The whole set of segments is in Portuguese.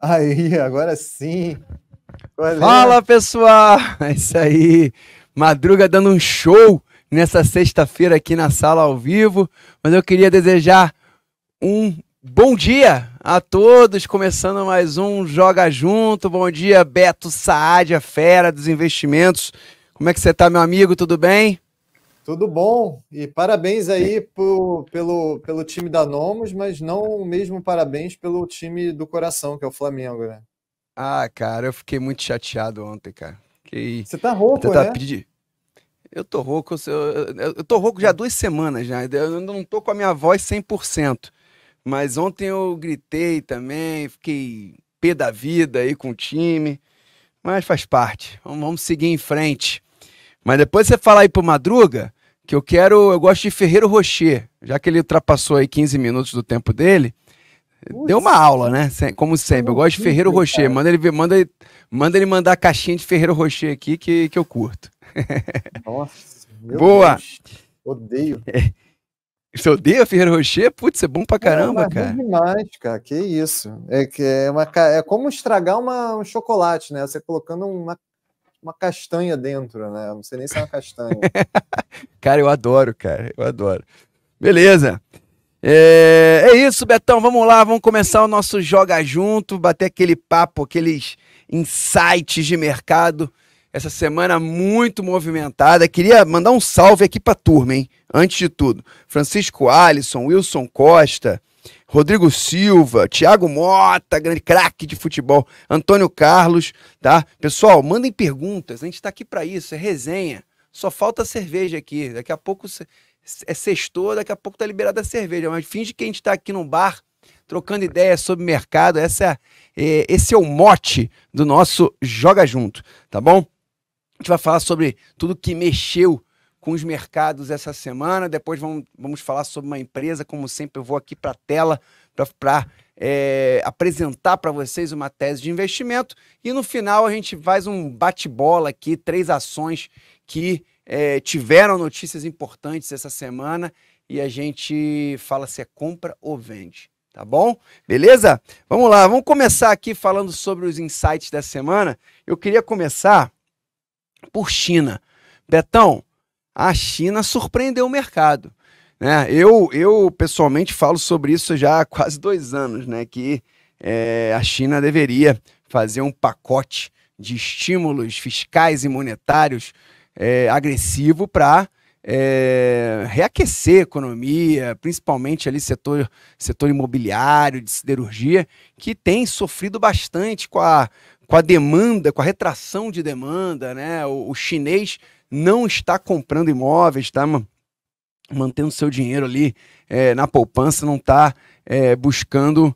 Aí, agora sim. Valeu. Fala pessoal! É isso aí. Madruga dando um show nessa sexta-feira aqui na sala ao vivo. Mas eu queria desejar um bom dia a todos, começando mais um Joga Junto. Bom dia, Beto Saad, a fera dos investimentos. Como é que você tá, meu amigo? Tudo bem? Tudo bom e parabéns aí pelo, pelo time da Nomos, mas não mesmo parabéns pelo time do coração, que é o Flamengo, né? Ah, cara, eu fiquei muito chateado ontem, cara. Você tá rouco, né? Eu tô rouco, eu, eu, tô rouco já duas semanas já, eu não tô com a minha voz 100%, mas ontem eu gritei também, fiquei pé da vida aí com o time, mas faz parte, vamos, vamos seguir em frente. Mas depois você fala aí pro Madruga, que eu quero, eu gosto de Ferreiro Rocher, já que ele ultrapassou aí 15 minutos do tempo dele. Deu uma aula, né? Como sempre. Eu gosto de Ferreiro Rocher. Manda ele manda ele, manda ele mandar a caixinha de Ferreiro Rocher aqui que, que eu curto. Nossa, Boa! Deus. Odeio. Você odeia Ferreiro Rocher? Putz, é bom pra caramba, é, cara. É demais, cara. Que isso. É, que é, uma, é como estragar uma, um chocolate, né? Você colocando uma uma castanha dentro, né? Não sei nem se é uma castanha. cara, eu adoro, cara. Eu adoro. Beleza. É, é, isso, Betão. Vamos lá, vamos começar o nosso Joga Junto, bater aquele papo, aqueles insights de mercado. Essa semana muito movimentada. Queria mandar um salve aqui para a turma, hein? Antes de tudo, Francisco Alisson, Wilson Costa, Rodrigo Silva, Thiago Mota, grande craque de futebol, Antônio Carlos, tá? Pessoal, mandem perguntas, a gente está aqui para isso, é resenha. Só falta cerveja aqui, daqui a pouco é sextou, daqui a pouco tá liberada a cerveja, mas finge que a gente tá aqui num bar trocando ideias sobre mercado, essa é, é, esse é o mote do nosso Joga Junto, tá bom? A gente vai falar sobre tudo que mexeu com os mercados essa semana. Depois vamos, vamos falar sobre uma empresa. Como sempre, eu vou aqui para a tela para é, apresentar para vocês uma tese de investimento. E no final a gente faz um bate-bola aqui, três ações que é, tiveram notícias importantes essa semana e a gente fala se é compra ou vende. Tá bom? Beleza? Vamos lá, vamos começar aqui falando sobre os insights da semana. Eu queria começar por China. Betão, a China surpreendeu o mercado. Né? Eu, eu, pessoalmente, falo sobre isso já há quase dois anos, né? que é, a China deveria fazer um pacote de estímulos fiscais e monetários é, agressivo para é, reaquecer a economia, principalmente ali setor, setor imobiliário, de siderurgia, que tem sofrido bastante com a, com a demanda, com a retração de demanda. Né? o, o chinês não está comprando imóveis, está mantendo seu dinheiro ali é, na poupança, não está é, buscando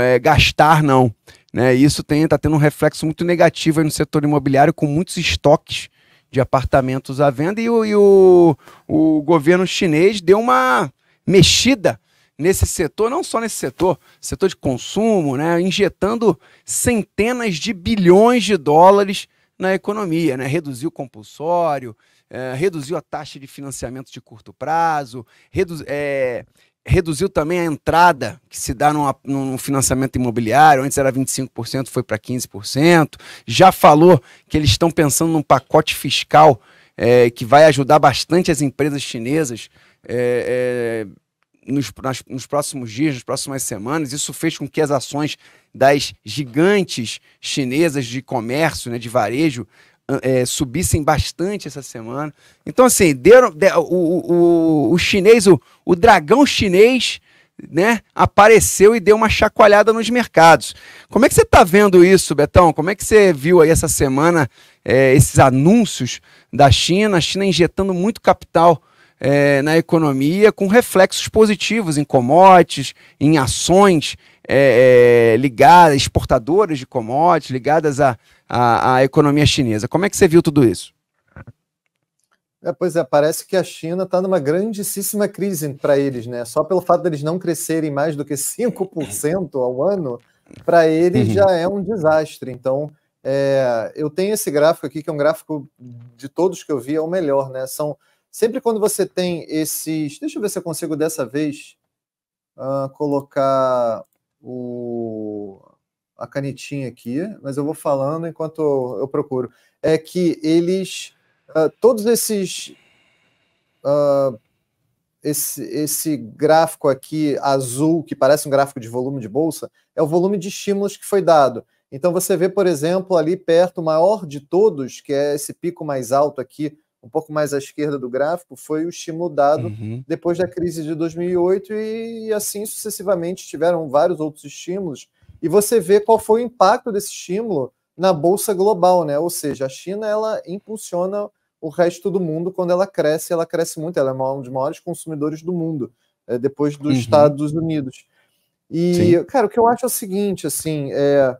é, gastar, não. Né? Isso está tendo um reflexo muito negativo no setor imobiliário, com muitos estoques de apartamentos à venda, e o, e o, o governo chinês deu uma mexida nesse setor, não só nesse setor, setor de consumo, né? injetando centenas de bilhões de dólares na economia, né? Reduziu o compulsório, é, reduziu a taxa de financiamento de curto prazo, é, reduziu também a entrada que se dá no financiamento imobiliário, antes era 25%, foi para 15%. Já falou que eles estão pensando num pacote fiscal é, que vai ajudar bastante as empresas chinesas. É, é, nos, nas, nos próximos dias, nas próximas semanas. Isso fez com que as ações das gigantes chinesas de comércio, né, de varejo, é, subissem bastante essa semana. Então, assim, deram, o, o, o, chinês, o, o dragão chinês, né, apareceu e deu uma chacoalhada nos mercados. Como é que você está vendo isso, Betão? Como é que você viu aí essa semana é, esses anúncios da China, a China injetando muito capital é, na economia com reflexos positivos em commodities, em ações é, é, ligadas, exportadoras de commodities, ligadas à, à, à, economia chinesa. Como é que você viu tudo isso? É, pois é, parece que a China está numa grandíssima crise para eles, né? Só pelo fato deles de não crescerem mais do que 5% ao ano, para eles uhum. já é um desastre. Então, é, eu tenho esse gráfico aqui, que é um gráfico de todos que eu vi, é o melhor, né? São Sempre quando você tem esses. Deixa eu ver se eu consigo dessa vez uh, colocar o, a canetinha aqui, mas eu vou falando enquanto eu, procuro. É que eles. Uh, todos esses. Uh, esse, esse gráfico aqui azul, que parece um gráfico de volume de bolsa, é o volume de estímulos que foi dado. Então você vê, por exemplo, ali perto, o maior de todos, que é esse pico mais alto aqui um pouco mais à esquerda do gráfico, foi o estímulo dado uhum. depois da crise de 2008 e assim sucessivamente tiveram vários outros estímulos. E você vê qual foi o impacto desse estímulo na bolsa global, né? Ou seja, a China ela impulsiona o resto do mundo quando ela cresce, ela cresce muito, ela é um dos maiores consumidores do mundo, eh, depois dos uhum. Estados Unidos. E, Sim. cara, o que eu acho é o seguinte, assim, é,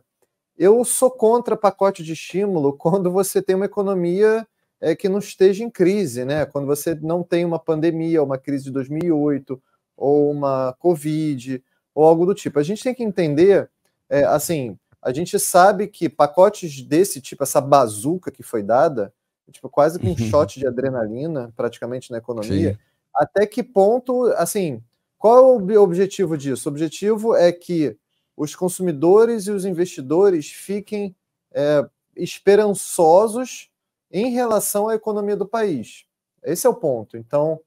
eu sou contra pacote de estímulo quando você tem uma economia é, que não esteja em crise, né? Quando você não tem uma pandemia, uma crise de 2008, ou uma Covid, ou algo do tipo. A gente tem que entender, é, assim, a gente sabe que pacotes desse tipo, essa bazuca que foi dada, tipo, quase que um uhum. shot de adrenalina, praticamente, na economia, Sim. até que ponto, assim, qual é o objetivo disso? O objetivo é que os consumidores e os investidores fiquem é, esperançosos em relação à economia do país. Esse é o ponto. Então,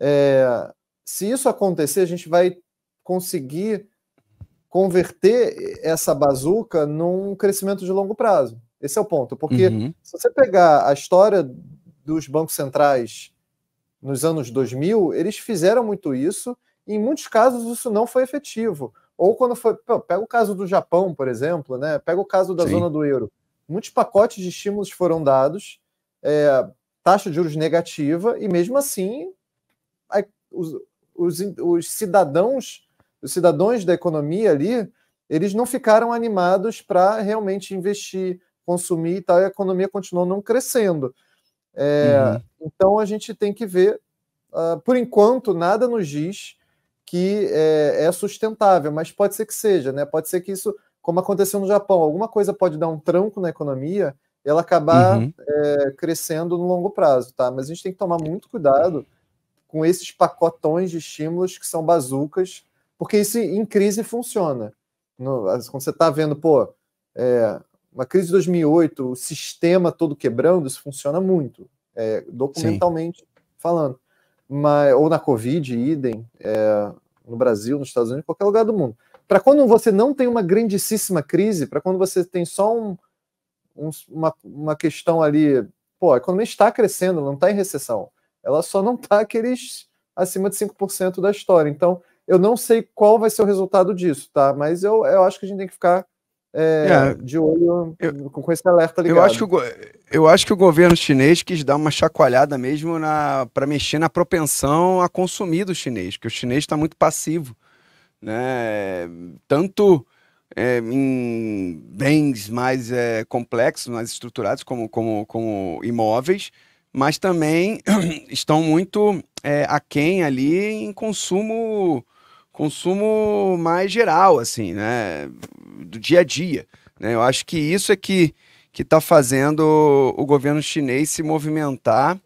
é, se isso acontecer, a gente vai conseguir converter essa bazuca num crescimento de longo prazo. Esse é o ponto. Porque uhum. se você pegar a história dos bancos centrais nos anos 2000, eles fizeram muito isso, e em muitos casos isso não foi efetivo. Ou quando foi. Pega o caso do Japão, por exemplo, né? pega o caso da Sim. zona do euro. Muitos pacotes de estímulos foram dados é, taxa de juros negativa, e mesmo assim os, os, os, cidadãos, os cidadãos da economia ali, eles não ficaram animados para realmente investir, consumir e tal, e a economia continuou não crescendo. É, uhum. Então a gente tem que ver, uh, por enquanto, nada nos diz que é, é, sustentável, mas pode ser que seja, né? Pode ser que isso, como aconteceu no Japão, alguma coisa pode dar um tranco na economia ela acabar uhum. é, crescendo no longo prazo, tá? Mas a gente tem que tomar muito cuidado com esses pacotões de estímulos que são bazucas, porque isso em crise funciona. No, quando você está vendo, pô, é, uma crise de 2008, o sistema todo quebrando, isso funciona muito, é, documentalmente Sim. falando. Mas, ou na Covid, idem, é, no Brasil, nos Estados Unidos, em qualquer lugar do mundo. Para quando você não tem uma grandíssima crise, para quando você tem só um, um, uma, uma questão ali. Pô, a economia está crescendo, não está em recessão. Ela só não está aqueles acima de 5% da história. Então, eu não sei qual vai ser o resultado disso, tá? Mas eu, eu acho que a gente tem que ficar é, é, de olho eu, com esse alerta ligado. Eu acho, que o, eu acho que o governo chinês quis dar uma chacoalhada mesmo para mexer na propensão a consumir do chinês, que o chinês está muito passivo. Né? Tanto é, em bens mais é, complexos, mais estruturados, como, como, como imóveis, mas também estão muito é, aquém ali em consumo consumo mais geral, assim, né? Do dia a dia. Né? Eu acho que isso é que está fazendo o governo chinês se movimentar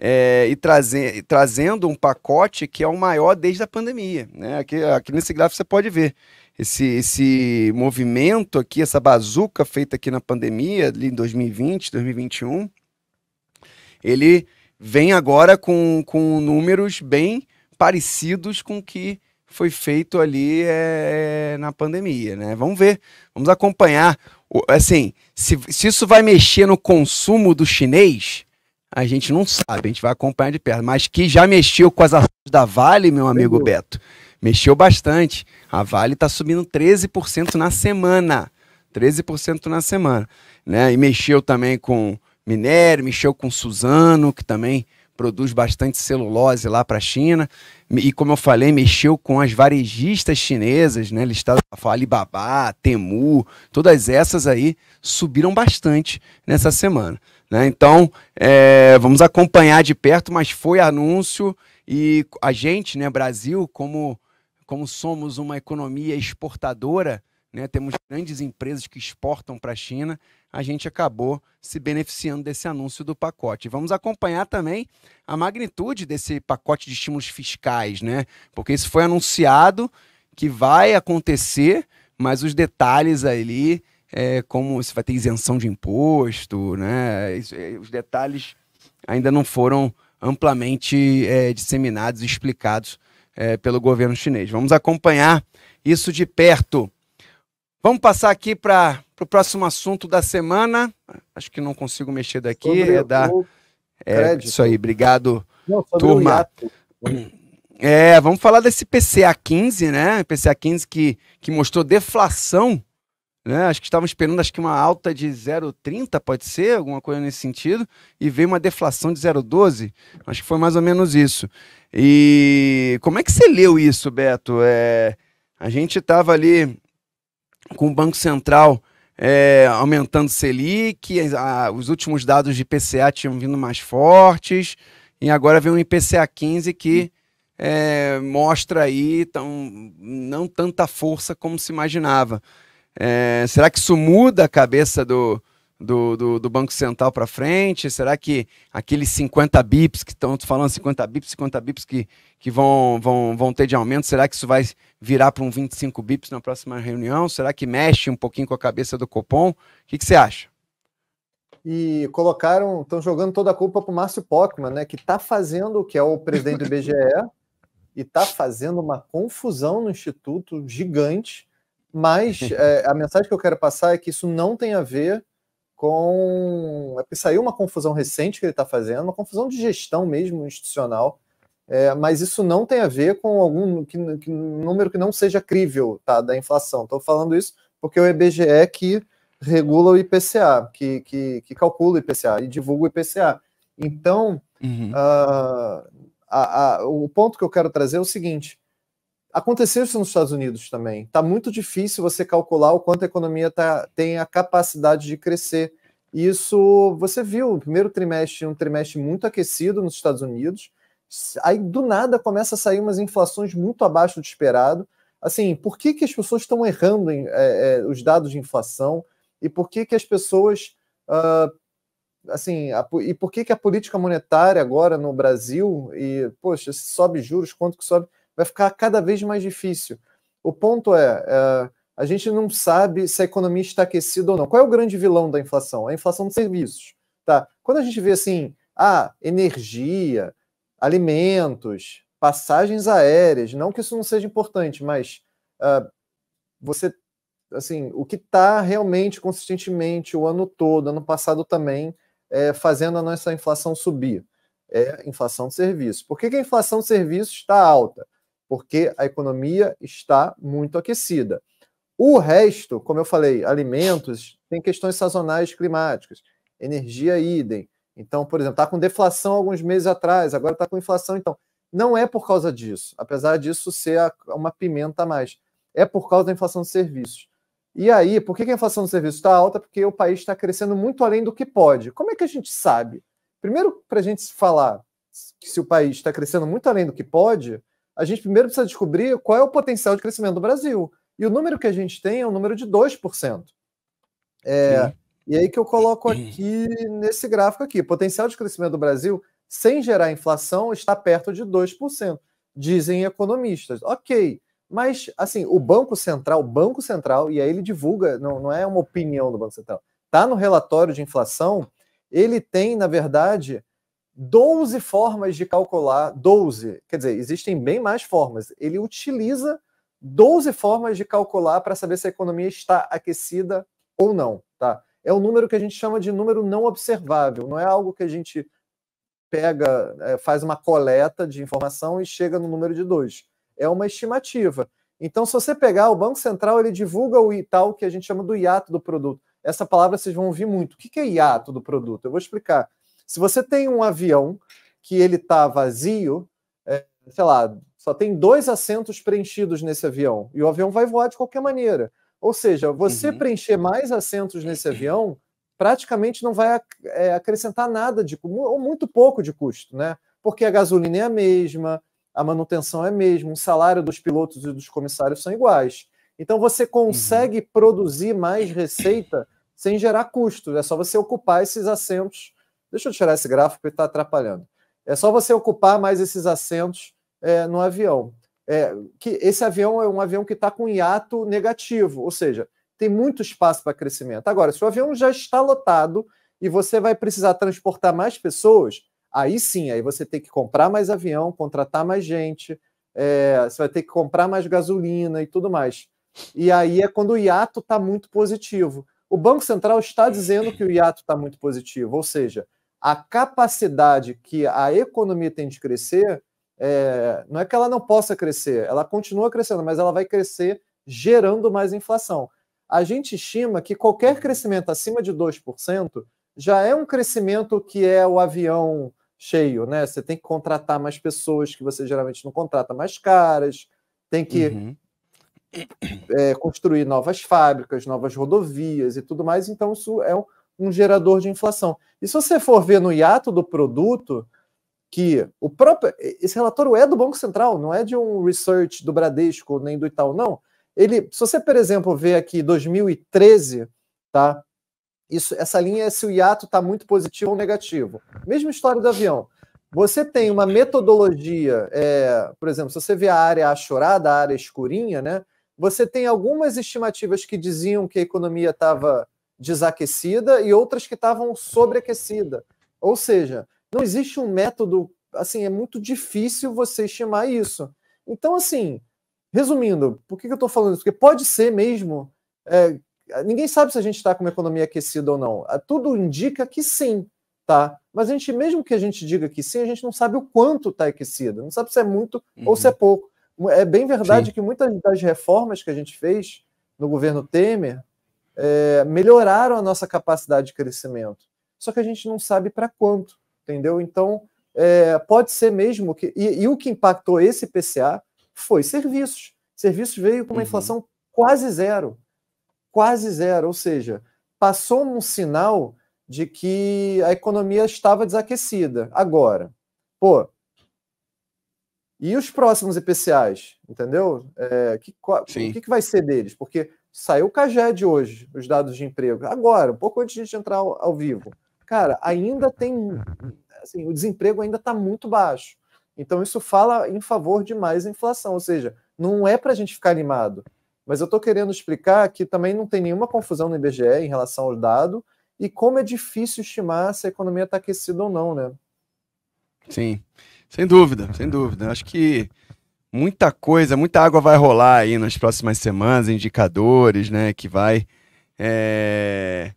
é, e trazer, trazendo um pacote que é o maior desde a pandemia. Né? Aqui, aqui nesse gráfico você pode ver esse, esse movimento aqui, essa bazuca feita aqui na pandemia, ali em 2020, 2021, ele vem agora com, com números bem parecidos com o que foi feito ali é, na pandemia, né? Vamos ver, vamos acompanhar. Assim, se, se isso vai mexer no consumo do chinês, a gente não sabe, a gente vai acompanhar de perto. Mas que já mexeu com as ações da Vale, meu amigo Beto mexeu bastante. A Vale está subindo 13% na semana. 13% na semana. Né? E mexeu também com minério, mexeu com Suzano, que também produz bastante celulose lá para a China. E como eu falei, mexeu com as varejistas chinesas, né? Listadas Alibaba, Temu, todas essas aí subiram bastante nessa semana. Né? Então, é, vamos acompanhar de perto, mas foi anúncio e a gente, né, Brasil, como como somos uma economia exportadora, né, temos grandes empresas que exportam para a China, a gente acabou se beneficiando desse anúncio do pacote. Vamos acompanhar também a magnitude desse pacote de estímulos fiscais, né? Porque isso foi anunciado que vai acontecer, mas os detalhes ali, é, como se vai ter isenção de imposto, né? Isso, é, os detalhes ainda não foram amplamente é, disseminados e explicados é, pelo governo chinês. Vamos acompanhar isso de perto. Vamos passar aqui para o próximo assunto da semana. Acho que não consigo mexer daqui. Sobre é da... é, isso aí, obrigado, não, turma. É, vamos falar desse PCA 15, né? PCA 15 que, que mostrou deflação né? Acho que estavam esperando acho que uma alta de 0,30, pode ser, alguma coisa nesse sentido, e veio uma deflação de 0,12. Acho que foi mais ou menos isso. E como é que você leu isso, Beto? É, a gente estava ali com o Banco Central é, aumentando Selic, a, os últimos dados de IPCA tinham vindo mais fortes, e agora vem um IPCA 15 que é, mostra aí tão, não tanta força como se imaginava. É, será que isso muda a cabeça do, do, do, do Banco Central para frente? Será que aqueles 50 bips que estão falando 50 bips, 50 bips que, que vão, vão, vão ter de aumento, será que isso vai virar para um 25 bips na próxima reunião? Será que mexe um pouquinho com a cabeça do Copom? O que, que você acha? E colocaram, estão jogando toda a culpa para o Márcio Pockman, né? Que está fazendo, que é o presidente do BGE e está fazendo uma confusão no Instituto gigante mas é, a mensagem que eu quero passar é que isso não tem a ver com. É porque saiu uma confusão recente que ele está fazendo, uma confusão de gestão mesmo institucional. É, mas isso não tem a ver com algum que, que, número que não seja crível tá, da inflação. Estou falando isso porque o IBGE que regula o IPCA, que, que, que calcula o IPCA e divulga o IPCA. Então, uhum. uh, a, a, o ponto que eu quero trazer é o seguinte: Aconteceu isso nos Estados Unidos também. Está muito difícil você calcular o quanto a economia tá, tem a capacidade de crescer. Isso você viu o primeiro trimestre, um trimestre muito aquecido nos Estados Unidos. Aí do nada começa a sair umas inflações muito abaixo do esperado. Assim, por que, que as pessoas estão errando em, é, é, os dados de inflação e por que, que as pessoas uh, assim, a, e por que, que a política monetária agora no Brasil, e, poxa, se sobe juros, quanto que sobe? vai ficar cada vez mais difícil. O ponto é, é a gente não sabe se a economia está aquecida ou não. Qual é o grande vilão da inflação? a inflação de serviços. Tá? Quando a gente vê assim, ah, energia, alimentos, passagens aéreas, não que isso não seja importante, mas uh, você, assim, o que está realmente consistentemente o ano todo, ano passado também, é, fazendo a nossa inflação subir? É inflação de serviços. Por que, que a inflação de serviços está alta? porque a economia está muito aquecida. O resto, como eu falei, alimentos, tem questões sazonais climáticas, energia idem. Então, por exemplo, está com deflação alguns meses atrás, agora está com inflação. Então, não é por causa disso, apesar disso ser uma pimenta a mais. É por causa da inflação de serviços. E aí, por que a inflação de serviços está alta? Porque o país está crescendo muito além do que pode. Como é que a gente sabe? Primeiro, para a gente falar que se o país está crescendo muito além do que pode, a gente primeiro precisa descobrir qual é o potencial de crescimento do Brasil. E o número que a gente tem é um número de 2%. É, e aí que eu coloco aqui nesse gráfico aqui, potencial de crescimento do Brasil sem gerar inflação está perto de 2%, dizem economistas. OK, mas assim, o Banco Central, o Banco Central, e aí ele divulga, não, não é uma opinião do Banco Central. Tá no relatório de inflação, ele tem, na verdade, 12 formas de calcular, 12, quer dizer, existem bem mais formas. Ele utiliza 12 formas de calcular para saber se a economia está aquecida ou não, tá? É um número que a gente chama de número não observável, não é algo que a gente pega, é, faz uma coleta de informação e chega no número de 2. É uma estimativa. Então, se você pegar o Banco Central, ele divulga o tal que a gente chama do hiato do produto. Essa palavra vocês vão ouvir muito. O que é hiato do produto? Eu vou explicar. Se você tem um avião que ele está vazio, é, sei lá, só tem dois assentos preenchidos nesse avião e o avião vai voar de qualquer maneira. Ou seja, você uhum. preencher mais assentos nesse avião praticamente não vai é, acrescentar nada de ou muito pouco de custo, né? Porque a gasolina é a mesma, a manutenção é a mesma, o salário dos pilotos e dos comissários são iguais. Então você uhum. consegue uhum. produzir mais receita sem gerar custo. É só você ocupar esses assentos Deixa eu tirar esse gráfico que está atrapalhando. É só você ocupar mais esses assentos é, no avião. É, que esse avião é um avião que está com hiato negativo, ou seja, tem muito espaço para crescimento. Agora, se o avião já está lotado e você vai precisar transportar mais pessoas, aí sim, aí você tem que comprar mais avião, contratar mais gente, é, você vai ter que comprar mais gasolina e tudo mais. E aí é quando o hiato está muito positivo. O Banco Central está dizendo que o hiato está muito positivo, ou seja, a capacidade que a economia tem de crescer, é, não é que ela não possa crescer, ela continua crescendo, mas ela vai crescer gerando mais inflação. A gente estima que qualquer uhum. crescimento acima de 2% já é um crescimento que é o avião cheio, né? Você tem que contratar mais pessoas que você geralmente não contrata, mais caras, tem que uhum. é, construir novas fábricas, novas rodovias e tudo mais. Então, isso é um, um gerador de inflação. E se você for ver no hiato do produto, que o próprio. Esse relatório é do Banco Central, não é de um research do Bradesco nem do Itaú, não. Ele, se você, por exemplo, ver aqui 2013, tá? Isso, essa linha é se o hiato está muito positivo ou negativo. Mesma história do avião. Você tem uma metodologia, é, por exemplo, se você vê a área achorada, a área escurinha, né? Você tem algumas estimativas que diziam que a economia estava desaquecida e outras que estavam sobreaquecida. Ou seja, não existe um método, assim, é muito difícil você estimar isso. Então, assim, resumindo, por que eu estou falando isso? Porque pode ser mesmo. É, ninguém sabe se a gente está com uma economia aquecida ou não. Ah, tudo indica que sim, tá? Mas a gente, mesmo que a gente diga que sim, a gente não sabe o quanto está aquecida, não sabe se é muito uhum. ou se é uhum. pouco. É bem verdade sim. que muitas das reformas que a gente fez no governo Temer é, melhoraram a nossa capacidade de crescimento. Só que a gente não sabe para quanto, entendeu? Então, é, pode ser mesmo que. E, e, o que impactou esse PCA foi serviços. Serviços veio com uma uhum. inflação quase zero. Quase zero, ou seja, passou um sinal de que a economia estava desaquecida. Agora, pô, e os próximos IPCAs, entendeu? É, que, o que, que vai ser deles? Porque Saiu o Caged hoje, os dados de emprego. Agora, um pouco antes de a gente entrar ao, ao vivo. Cara, ainda tem. Assim, o desemprego ainda está muito baixo. Então, isso fala em favor de mais inflação. Ou seja, não é para a gente ficar animado. Mas eu estou querendo explicar que também não tem nenhuma confusão no IBGE em relação ao dado e como é difícil estimar se a economia está aquecida ou não, né? Sim, sem dúvida, sem dúvida. Acho que muita coisa, muita água vai rolar aí nas próximas semanas, indicadores, né? Que vai. É...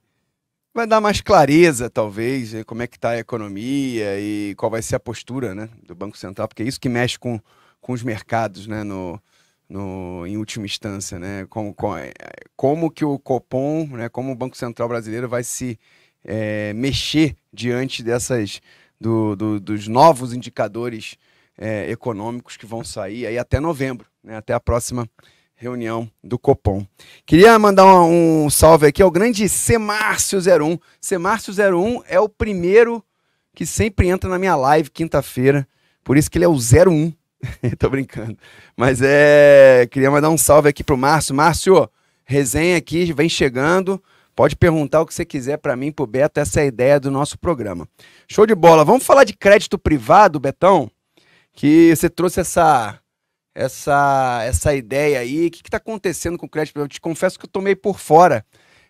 Vai dar mais clareza, talvez, né, como é que está a economia e qual vai ser a postura né, do Banco Central, porque é isso que mexe com, com os mercados né, no, no, em última instância. Né, como, é, como que o Copom, né, como o Banco Central brasileiro vai se é, mexer diante dessas do, do, dos novos indicadores é, econômicos que vão sair aí até novembro, né, até a próxima reunião do Copom. Queria mandar um, um salve aqui ao grande Semárcio01. Semárcio01 é o primeiro que sempre entra na minha live quinta-feira, por isso que ele é o 01. Tô brincando. Mas é. Queria mandar um salve aqui pro Márcio. Márcio, resenha aqui, vem chegando. Pode perguntar o que você quiser para mim, pro Beto. Essa é a ideia do nosso programa. Show de bola. Vamos falar de crédito privado, Betão? que você trouxe essa essa essa ideia aí. O que está acontecendo com o crédito privado? Eu te confesso que eu tomei por fora.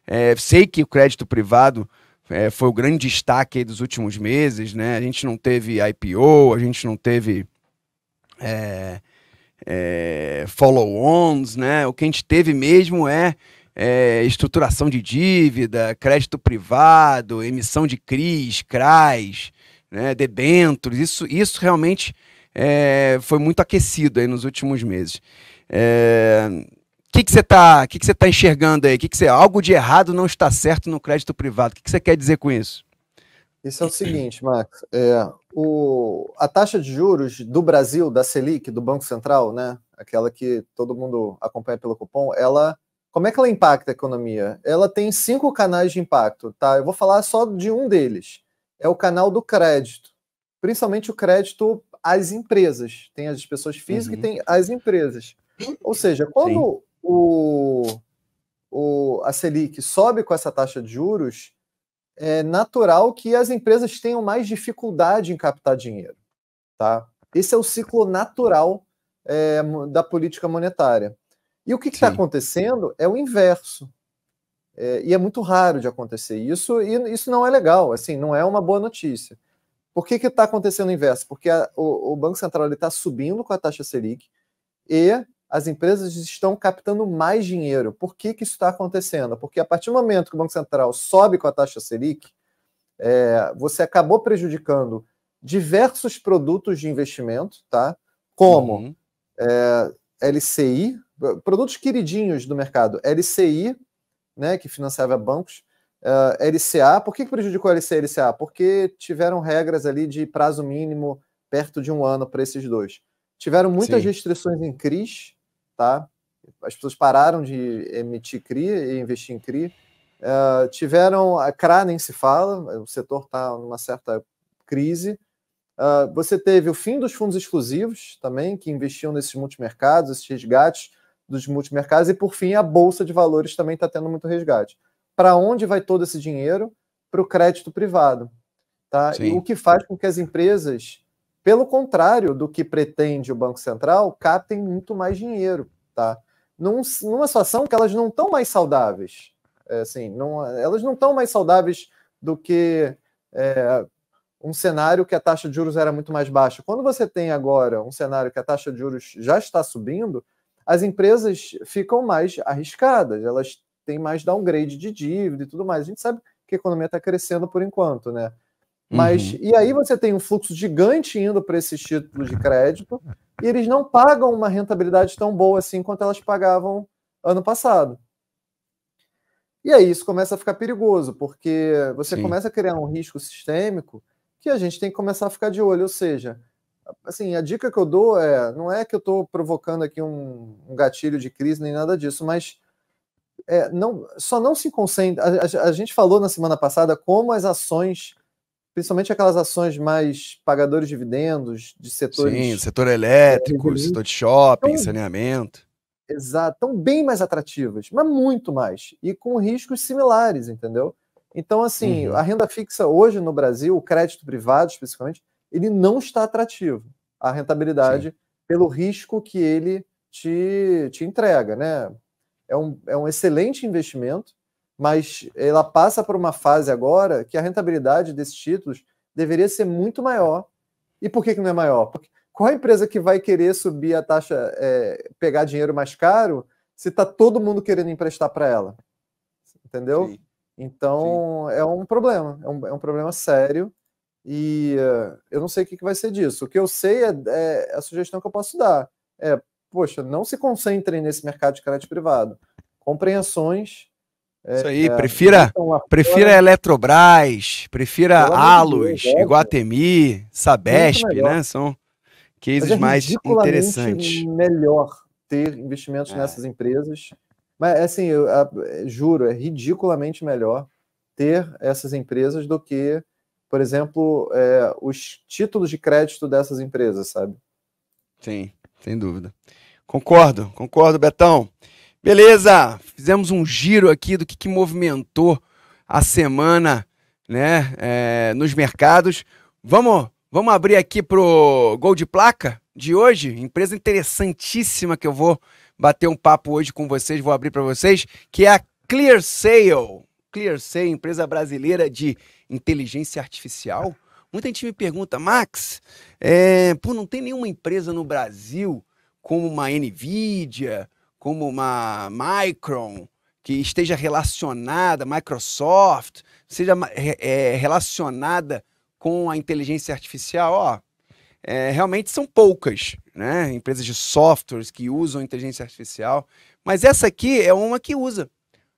É, sei que o crédito privado é, foi o grande destaque dos últimos meses, né? A gente não teve IPO, a gente não teve é, é, follow-ons, né? O que a gente teve mesmo é, é, estruturação de dívida, crédito privado, emissão de CRIs, CRAs, né? debêntures. Isso, isso realmente é, foi muito aquecido aí nos últimos meses. É, o que, que você está que que você tá enxergando aí? Que que você, algo de errado não está certo no crédito privado. O que, que você quer dizer com isso? Isso é o seguinte, Max. É, o, a taxa de juros do Brasil, da Selic, do Banco Central, né, aquela que todo mundo acompanha pelo cupom, ela como é que ela impacta a economia? Ela tem cinco canais de impacto, tá? Eu vou falar só de um deles. É o canal do crédito, principalmente o crédito as empresas. Tem as pessoas físicas uhum. e tem as empresas. Ou seja, quando o, o, a Selic sobe com essa taxa de juros, é natural que as empresas tenham mais dificuldade em captar dinheiro. Tá? Esse é o ciclo natural é, da política monetária. E o que está acontecendo é o inverso. É, e é muito raro de acontecer isso, e isso não é legal, assim, não é uma boa notícia. Por que está acontecendo o inverso? Porque a, o, o, Banco Central está subindo com a taxa Selic e as empresas estão captando mais dinheiro. Por que, que isso está acontecendo? Porque a partir do momento que o Banco Central sobe com a taxa Selic, é, você acabou prejudicando diversos produtos de investimento, tá? Como uhum. é, LCI, produtos queridinhos do mercado, LCI, né, que financiava bancos, uh, ah, LCA. Por que prejudicou a LCA e a LCA? Porque tiveram regras ali de prazo mínimo perto de um ano para esses dois. Tiveram muitas Sim. restrições em CRIs, tá? As pessoas pararam de emitir CRI e investir em CRI. Uh, ah, tiveram a CRA nem se fala, o setor está numa certa crise. Uh, você teve o fim dos fundos exclusivos também, que investiam nesses multimercados, esses resgates dos multimercados, e por fim a Bolsa de Valores também está tendo muito resgate para onde vai todo esse dinheiro? Para o crédito privado. Tá? E o que faz com que as empresas, pelo contrário do que pretende o Banco Central, captem muito mais dinheiro. Tá? Num, numa situação que elas não estão mais saudáveis. É, assim, não, elas não estão mais saudáveis do que é, um cenário que a taxa de juros era muito mais baixa. Quando você tem agora um cenário que a taxa de juros já está subindo, as empresas ficam mais arriscadas, elas tem mais downgrade de dívida e tudo mais. A gente sabe que a economia está crescendo por enquanto, né? Mas uhum. e aí você tem um fluxo gigante indo para esses títulos de crédito e eles não pagam uma rentabilidade tão boa assim quanto elas pagavam ano passado. E aí isso começa a ficar perigoso, porque você Sim. começa a criar um risco sistêmico que a gente tem que começar a ficar de olho, ou seja, assim, a dica que eu dou é, não é que eu estou provocando aqui um, um gatilho de crise nem nada disso, mas é, não, só não se concentra. A, a, a, gente falou na semana passada como as ações, principalmente aquelas ações mais pagadores de dividendos, de setores. Sim, setor elétrico, é, setor de shopping, então, saneamento. Exato, estão bem mais atrativas, mas muito mais. E com riscos similares, entendeu? Então, assim, uhum. a renda fixa hoje no Brasil, o crédito privado especificamente, ele não está atrativo. A rentabilidade, Sim. pelo risco que ele te, te entrega, né? é um, é um excelente investimento, mas ela passa por uma fase agora que a rentabilidade desses títulos deveria ser muito maior. E por que, que não é maior? Porque qual é a empresa que vai querer subir a taxa, é, pegar dinheiro mais caro, se está todo mundo querendo emprestar para ela? Entendeu? Sim. Então Sim. é um problema, é um, é um problema sério. E uh, eu não sei o que, que, vai ser disso. O que eu sei é, é, a sugestão que eu posso dar. É poxa, não se concentrem nesse mercado de crédito privado. Compreensões. É, Isso aí, é, prefira, prefira Eletrobras, prefira Alus, de é. Iguatemi, Sabesp, né? São cases é mais interessantes. melhor ter investimentos é. nessas empresas. Mas, assim, eu, juro, é ridiculamente melhor ter essas empresas do que, por exemplo, é, os títulos de crédito dessas empresas, sabe? Sim, sem dúvida. Concordo, concordo, Betão. Beleza, fizemos um giro aqui do que, que movimentou a semana né, é, nos mercados. Vamos, vamos abrir aqui para o Gol de Placa de hoje, empresa interessantíssima que eu vou bater um papo hoje com vocês, vou abrir para vocês, que é a ClearSale. ClearSale, empresa brasileira de inteligência artificial. Muita gente me pergunta, Max, é, pô, não tem nenhuma empresa no Brasil como uma Nvidia, como uma Micron, que esteja relacionada, Microsoft, seja é, relacionada com a inteligência artificial, ó, é, realmente são poucas, né? Empresas de softwares que usam inteligência artificial, mas essa aqui é uma que usa,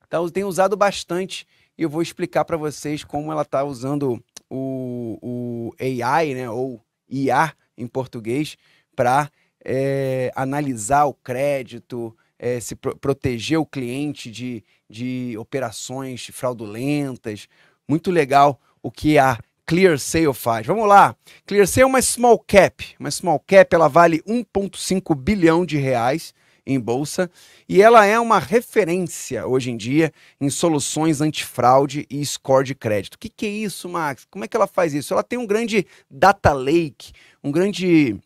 tá? tem usado bastante e eu vou explicar para vocês como ela está usando o, o AI, né? Ou IA em português para é, analisar o crédito, é, se pro proteger o cliente de, de operações fraudulentas. Muito legal o que a ClearSale faz. Vamos lá. ClearSale é uma small cap. Uma small cap ela vale 1,5 bilhão de reais em bolsa e ela é uma referência hoje em dia em soluções antifraude e score de crédito. O que, que é isso, Max? Como é que ela faz isso? Ela tem um grande data lake, um grande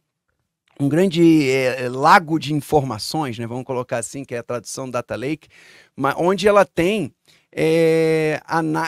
um grande é, lago de informações, né? Vamos colocar assim, que é a tradução data lake, mas onde ela tem é,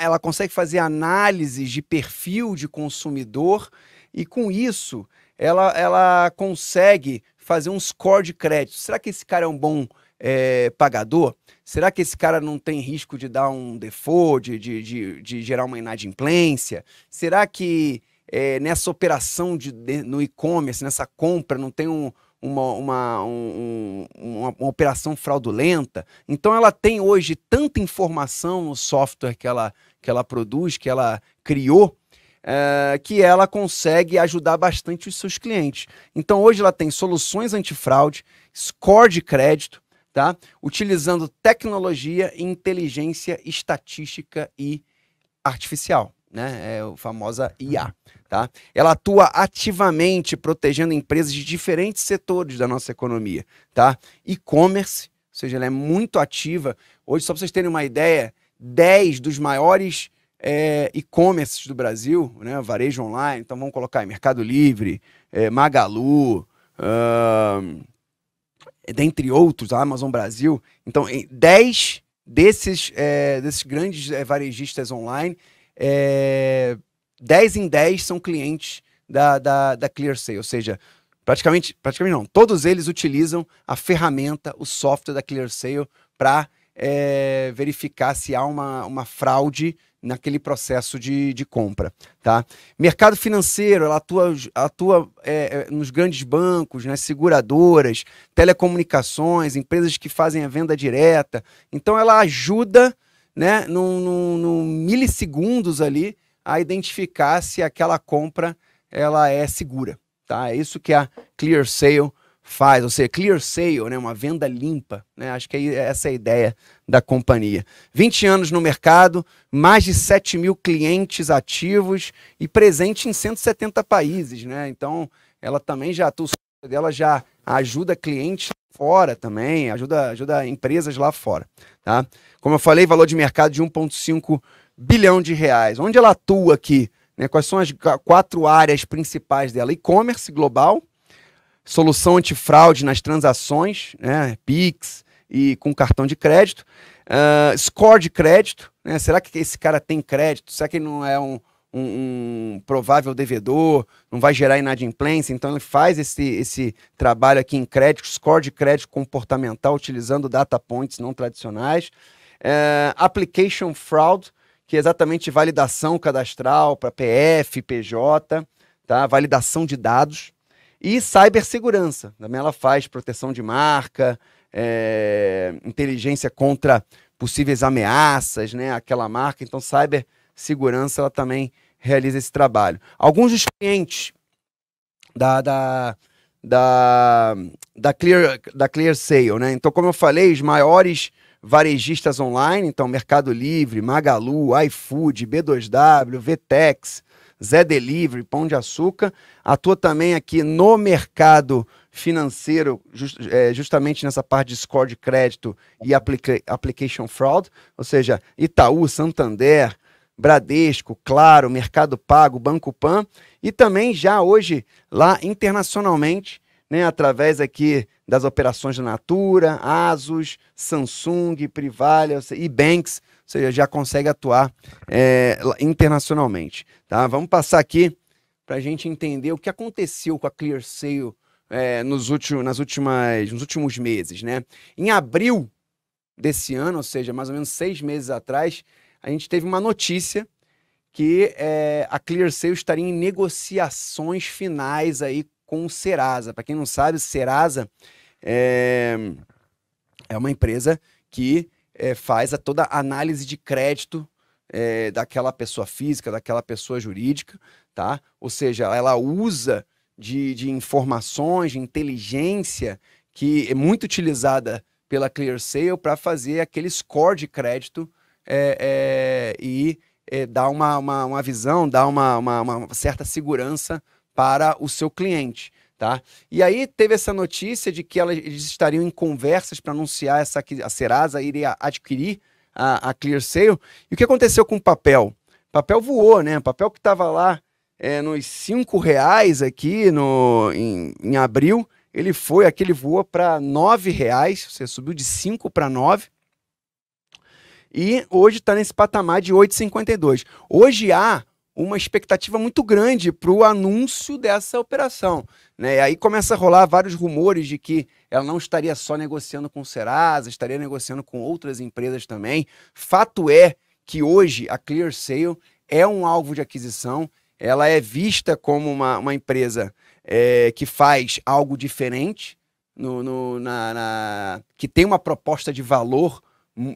ela consegue fazer análises de perfil de consumidor e com isso ela, ela consegue fazer um score de crédito. Será que esse cara é um bom é, pagador? Será que esse cara não tem risco de dar um default, de, de, de, de gerar uma inadimplência? Será que é, nessa operação de, de no e-commerce, nessa compra, não tem um, uma, uma, um, uma, uma, operação fraudulenta. Então ela tem hoje tanta informação no software que ela, que ela produz, que ela criou, é, que ela consegue ajudar bastante os seus clientes. Então hoje ela tem soluções antifraude, score de crédito, tá? utilizando tecnologia, inteligência, estatística e artificial né? É a famosa IA, uhum. tá? Ela atua ativamente protegendo empresas de diferentes setores da nossa economia, tá? E-commerce, ou seja, ela é muito ativa. Hoje, só para vocês terem uma ideia, 10 dos maiores é, e-commerces do Brasil, né? Varejo online, então vamos colocar aí Mercado Livre, é, Magalu, dentre outros, a Amazon Brasil. Então, 10 desses, é, desses grandes é, varejistas online é, 10 em 10 são clientes da, da, da ClearSale, ou seja, praticamente, praticamente não, todos eles utilizam a ferramenta, o software da ClearSale para é, verificar se há uma, uma fraude naquele processo de, de compra, tá? Mercado financeiro, ela atua, atua é, é nos grandes bancos, nas né, seguradoras, telecomunicações, empresas que fazem a venda direta. Então, ela ajuda né, num, num, num milissegundos ali, a identificar se aquela compra ela é segura. Tá? É isso que a Clear Sale faz, ou seja, clear sale, né, uma venda limpa, né? Acho que é essa a ideia da companhia. 20 anos no mercado, mais de 7 mil clientes ativos e presente em 170 países, né? Então, ela também já atua, ela já ajuda clientes fora também, ajuda, ajuda empresas lá fora. Tá? Como eu falei, valor de mercado de 1,5 bilhão de reais. Onde ela atua aqui? Né? Quais são as quatro áreas principais dela? E-commerce global, solução antifraude nas transações, né? PIX e com cartão de crédito, uh, score de crédito, né? será que esse cara tem crédito? Será que ele não é um, um, um, provável devedor, não vai gerar inadimplência, então ele faz esse, esse trabalho aqui em crédito, score de crédito comportamental, utilizando data points não tradicionais. É, application fraud, que é exatamente validação cadastral para PF, PJ, tá? validação de dados. E cibersegurança, também ela faz proteção de marca, é, inteligência contra possíveis ameaças, né? Aquela marca, então cyber segurança ela também realiza esse trabalho. Alguns dos clientes da, da, da, da, Clear, da Clear Sale, né? Então, como eu falei, os maiores varejistas online, então Mercado Livre, Magalu, iFood, B2W, Vtex, Zé Delivery, Pão de Açúcar, atua também aqui no mercado financeiro, just, é, justamente nessa parte de score de crédito e applica, application fraud, ou seja, Itaú, Santander, Bradesco, Claro, Mercado Pago, Banco Pan e também já hoje lá internacionalmente, né, através aqui das operações da Natura, Asus, Samsung, Privalia e Banks, seja já consegue atuar é, internacionalmente. Tá? Vamos passar aqui para a gente entender o que aconteceu com a ClearSale é, nos, últimos, nas últimas, nos últimos meses. Né? Em abril desse ano, ou seja, mais ou menos seis meses atrás, a gente teve uma notícia que é, a ClearSale estaria em negociações finais aí com o Serasa. Para quem não sabe, Serasa é, é uma empresa que é, faz a toda a análise de crédito é, daquela pessoa física, daquela pessoa jurídica, tá? Ou seja, ela usa de, de informações, de inteligência que é muito utilizada pela ClearSale para fazer aquele score de crédito é, é, e é, dar uma, uma, uma, visão, dar uma, uma, uma certa segurança para o seu cliente. Tá? E aí teve essa notícia de que eles estariam em conversas para anunciar essa que a Serasa iria adquirir a, a ClearSale. E o que aconteceu com o papel? O papel voou, né? O papel que estava lá é, nos cinco reais aqui no, em, em abril, ele foi, aquele voou para nove reais, você subiu de cinco para nove e hoje está nesse patamar de 8,52. Hoje há uma expectativa muito grande para o anúncio dessa operação. Né? E aí começa a rolar vários rumores de que ela não estaria só negociando com o Serasa, estaria negociando com outras empresas também. Fato é que hoje a ClearSale é um alvo de aquisição, ela é vista como uma, uma empresa é, que faz algo diferente, no, no na, na, que tem uma proposta de valor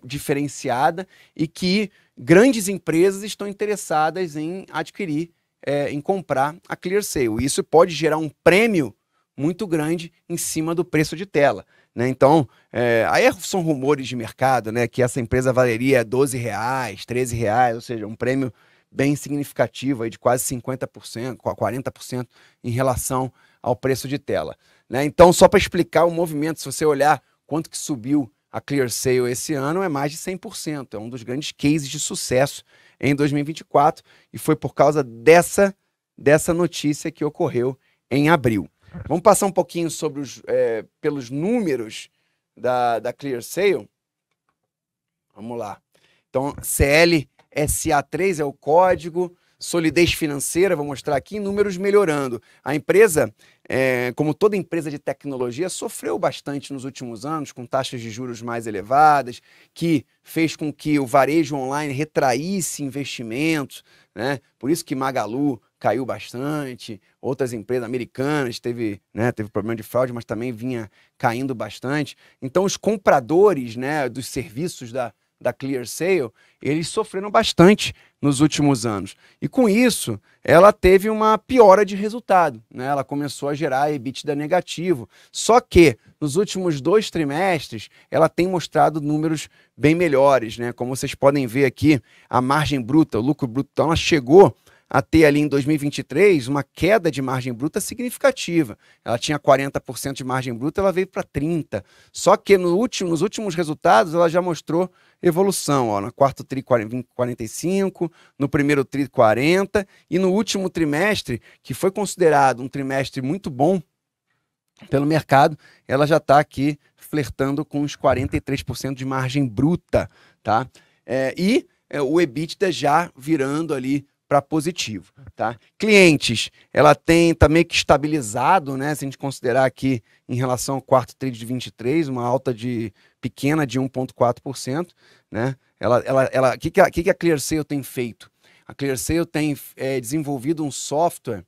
diferenciada e que grandes empresas estão interessadas em adquirir, é, em comprar a ClearSale. Isso pode gerar um prêmio muito grande em cima do preço de tela. Né? Então, é, aí são rumores de mercado, né? Que essa empresa valeria 12 reais, 13 reais, ou seja, um prêmio bem significativo aí de quase 50%, 40% em relação ao preço de tela. Né? Então, só para explicar o movimento, se você olhar quanto que subiu a Clear Sale esse ano é mais de 100%. É um dos grandes cases de sucesso em 2024 e foi por causa dessa, dessa notícia que ocorreu em abril. Vamos passar um pouquinho sobre os, é, pelos números da, da Clear Sale? Vamos lá. Então, CLSA3 é o código, solidez financeira, vou mostrar aqui, números melhorando. A empresa, é, como toda empresa de tecnologia, sofreu bastante nos últimos anos, com taxas de juros mais elevadas, que fez com que o varejo online retraísse investimentos, né? Por isso que Magalu caiu bastante, outras empresas americanas teve, né, teve problema de fraude, mas também vinha caindo bastante. Então os compradores, né, dos serviços da da Clear Sale, eles sofreram bastante nos últimos anos. E com isso, ela teve uma piora de resultado. Né? Ela começou a gerar EBITDA negativo. Só que nos últimos dois trimestres, ela tem mostrado números bem melhores. Né? Como vocês podem ver aqui, a margem bruta, o lucro bruto, então ela chegou a ter ali em 2023 uma queda de margem bruta significativa. Ela tinha 40% de margem bruta, ela veio para 30%. Só que no último, nos últimos resultados ela já mostrou evolução. Ó, no quarto TRI 45, no primeiro TRI 40 e no último trimestre, que foi considerado um trimestre muito bom pelo mercado, ela já está aqui flertando com os 43% de margem bruta, tá? É, e é, o EBITDA já virando ali para positivo, tá? Clientes, ela tem tá que estabilizado, né? Se a gente considerar aqui em relação ao quarto trade de 23, uma alta de pequena de 1.4%, né? Ela ela ela que que a, que que a ClearSale tem feito? A ClearSale tem é, desenvolvido um software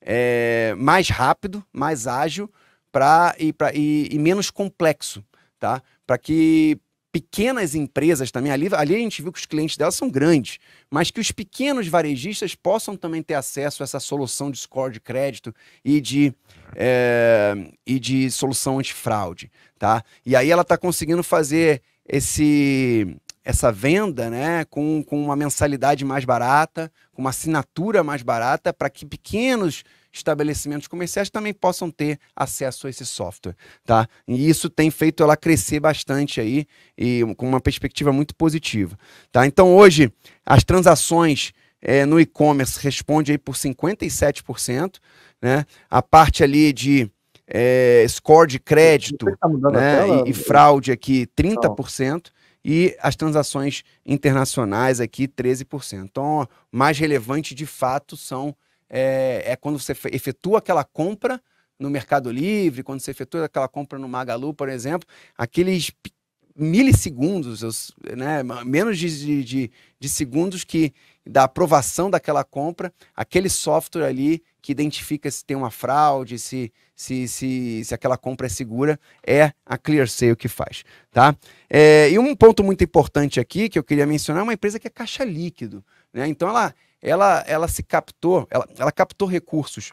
é, mais rápido, mais ágil para e, para e, e menos complexo, tá? Para que pequenas empresas também, ali, ali a gente viu que os clientes delas são grandes, mas que os pequenos varejistas possam também ter acesso a essa solução de score de crédito e de, é, e de solução antifraude, tá? E aí ela está conseguindo fazer esse essa venda né, com, com uma mensalidade mais barata, com uma assinatura mais barata, para que pequenos estabelecimentos comerciais também possam ter acesso a esse software, tá? E isso tem feito ela crescer bastante aí e com uma perspectiva muito positiva, tá? Então hoje as transações é, no e-commerce responde aí por 57%, né? A parte ali de é, score de crédito tá né? e, e, fraude aqui 30%. Não. E as transações internacionais aqui, 13%. Então, mais relevante de fato são é, é quando você efetua aquela compra no Mercado Livre, quando você efetua aquela compra no Magalu, por exemplo, aqueles milissegundos, né, menos de, de, de, segundos que da aprovação daquela compra, aquele software ali que identifica se tem uma fraude, se, se, se, se aquela compra é segura, é a ClearSale que faz, tá? É, e um ponto muito importante aqui que eu queria mencionar é uma empresa que é caixa líquido, né? Então ela, ela, ela se captou, ela, ela captou recursos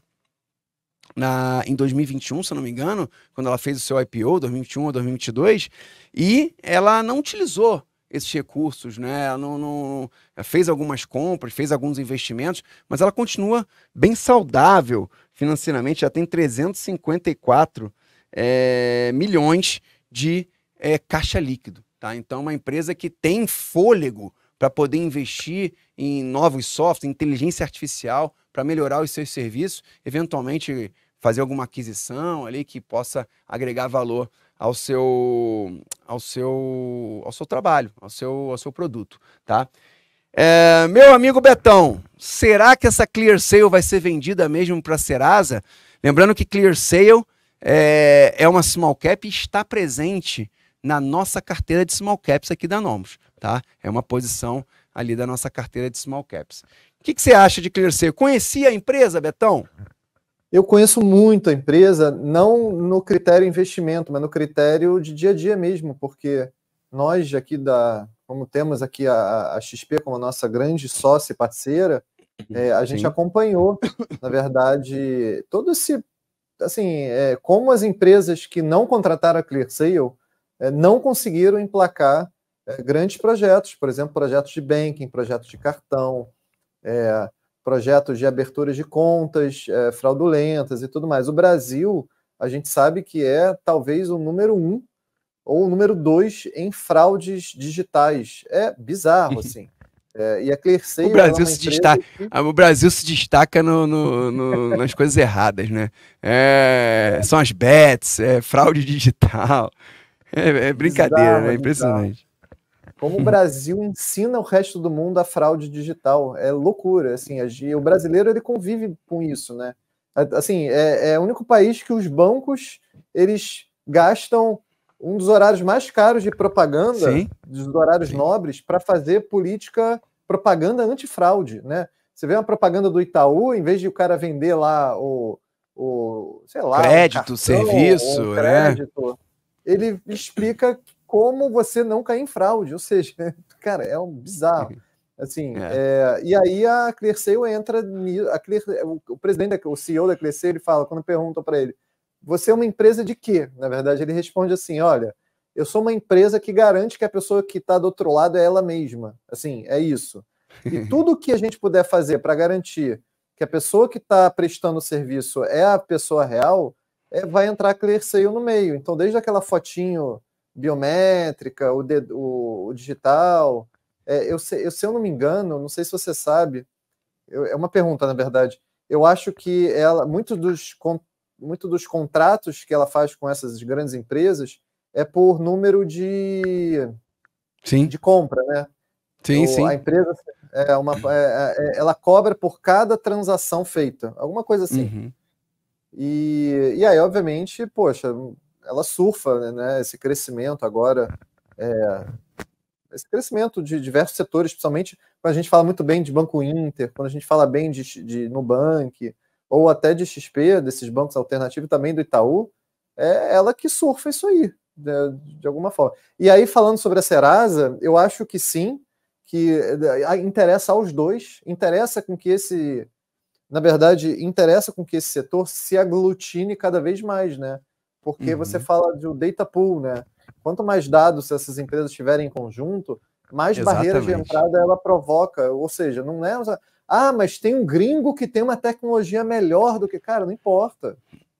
na, em 2021, se eu não me engano, quando ela fez o seu IPO, 2021 ou 2022, e ela não utilizou esses recursos, né? Ela não, não ela fez algumas compras, fez alguns investimentos, mas ela continua bem saudável financeiramente, já tem 354 é, eh, milhões de é, caixa líquido, tá? Então, é uma empresa que tem fôlego para poder investir em novos softwares, inteligência artificial para melhorar os seus serviços, eventualmente fazer alguma aquisição ali que possa agregar valor ao seu ao seu ao seu trabalho, ao seu ao seu produto, tá? É, meu amigo Betão, será que essa ClearSale vai ser vendida mesmo para Serasa? Lembrando que ClearSale é, é uma small cap e está presente na nossa carteira de small caps aqui da Nomos, tá? É uma posição ali da nossa carteira de small caps. O que, que você acha de ClearSale? Conhecia a empresa, Betão? Eu conheço muito a empresa, não no critério investimento, mas no critério de dia a dia mesmo, porque nós aqui da, como temos aqui a, a XP como a nossa grande sócia e parceira, uhum. é, a gente acompanhou, na verdade, todo esse, assim, é, como as empresas que não contrataram a ClearSale é, não conseguiram emplacar é, grandes projetos, por exemplo, projetos de banking, projetos de cartão, é, projetos de abertura de contas é, fraudulentas e tudo mais. O Brasil, a gente sabe que é talvez o número um ou o número dois em fraudes digitais. É bizarro, assim. É, e a Clearsale, o Brasil, se destaca, que... o Brasil se destaca no, no, no nas coisas erradas, né? É, são as bets, é fraude digital. É, é, brincadeira, né? bizarro, né? Impressionante. Como o Brasil ensina o resto do mundo a fraude digital. É loucura, assim, o brasileiro ele convive com isso, né? Assim, é, é o único país que os bancos, eles gastam um dos horários mais caros de propaganda, Sim. dos horários Sim. nobres, para fazer política, propaganda antifraude, né? Você vê uma propaganda do Itaú, em vez de o cara vender lá o, o sei lá, crédito, o cartão, serviço, né? crédito, né? ele explica como você não cair em fraude. Ou seja, cara, é um bizarro. Assim, é. É, e aí a Clearseio entra. A Clear, o presidente, o CEO da Clearseio, ele fala, quando pergunta para ele, você é uma empresa de quê? Na verdade, ele responde assim: olha, eu sou uma empresa que garante que a pessoa que está do outro lado é ela mesma. Assim, é isso. E tudo que a gente puder fazer para garantir que a pessoa que está prestando o serviço é a pessoa real, é, vai entrar a Clearseio no meio. Então, desde aquela fotinho biométrica, o, de, o, o digital. É, eu, se, eu, se eu não me engano, não sei se você sabe, eu, é uma pergunta, na verdade. Eu acho que ela, muito dos, muito dos contratos que ela faz com essas grandes empresas é por número de, sim. de compra, né? Sim, o, sim. A empresa é uma, é, é, é, ela cobra por cada transação feita, alguma coisa assim. Uhum. E, e aí, obviamente, poxa, ela surfa né, esse crescimento agora, é, esse crescimento de diversos setores, principalmente quando a gente fala muito bem de Banco Inter, quando a gente fala bem de, de Nubank, ou até de XP, desses bancos alternativos, também do Itaú, é ela que surfa isso aí, de, né, de alguma forma. E aí, falando sobre a Serasa, eu acho que sim, que é, interessa aos dois, interessa com que esse na verdade, interessa com que esse setor se aglutine cada vez mais, né? porque uhum. você fala de um data pool, né? Quanto mais dados essas empresas tiverem em conjunto, mais Exatamente. barreiras de entrada ela provoca. Ou seja, não é. Ah, mas tem um gringo que tem uma tecnologia melhor do que. Cara, não importa.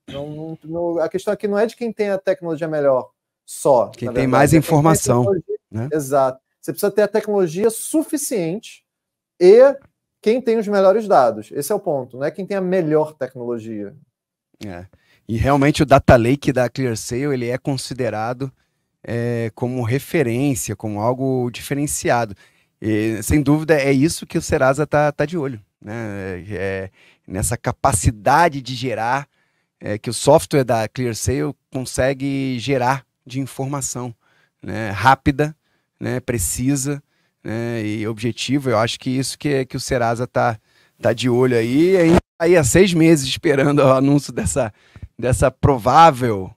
Não, não, a questão aqui não é de quem tem a tecnologia melhor só. É quem tem mais é informação. Tem né? Exato. Você precisa ter a tecnologia suficiente e quem tem os melhores dados. Esse é o ponto, não é quem tem a melhor tecnologia. É. E realmente o data lake da ClearSale ele é considerado é, como referência, como algo diferenciado. E, sem dúvida é isso que o Serasa está tá de olho, né? É, é, nessa capacidade de gerar é, que o software da ClearSale consegue gerar de informação, né? Rápida, né? Precisa né? e objetiva. Eu acho que isso que, é, que o Serasa está tá de olho aí. E aí, tá aí há seis meses esperando o anúncio dessa dessa provável